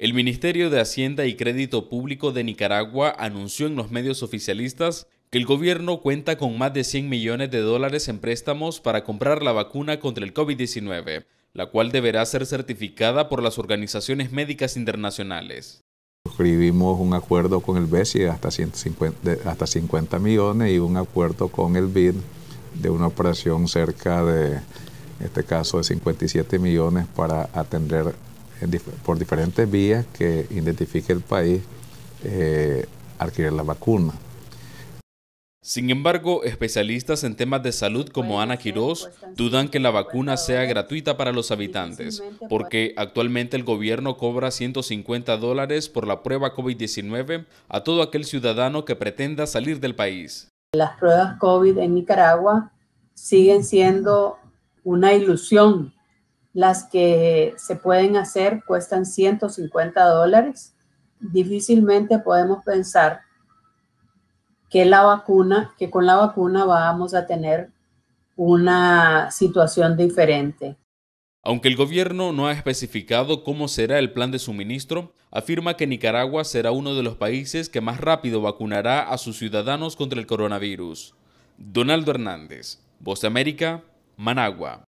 El Ministerio de Hacienda y Crédito Público de Nicaragua anunció en los medios oficialistas que el gobierno cuenta con más de 100 millones de dólares en préstamos para comprar la vacuna contra el COVID-19, la cual deberá ser certificada por las organizaciones médicas internacionales. Suscribimos un acuerdo con el BESI de hasta 150, hasta 50 millones y un acuerdo con el BID de una operación cerca de, en este caso, de 57 millones para atender por diferentes vías que identifique el país eh, adquirir la vacuna. Sin embargo, especialistas en temas de salud como Ana Quiroz dudan que la vacuna sea gratuita para los habitantes, porque actualmente el gobierno cobra 150 dólares por la prueba COVID-19 a todo aquel ciudadano que pretenda salir del país. Las pruebas COVID en Nicaragua siguen siendo una ilusión las que se pueden hacer cuestan 150 dólares. Difícilmente podemos pensar que la vacuna, que con la vacuna vamos a tener una situación diferente. Aunque el gobierno no ha especificado cómo será el plan de suministro, afirma que Nicaragua será uno de los países que más rápido vacunará a sus ciudadanos contra el coronavirus. Donaldo Hernández, Voz de América, Managua.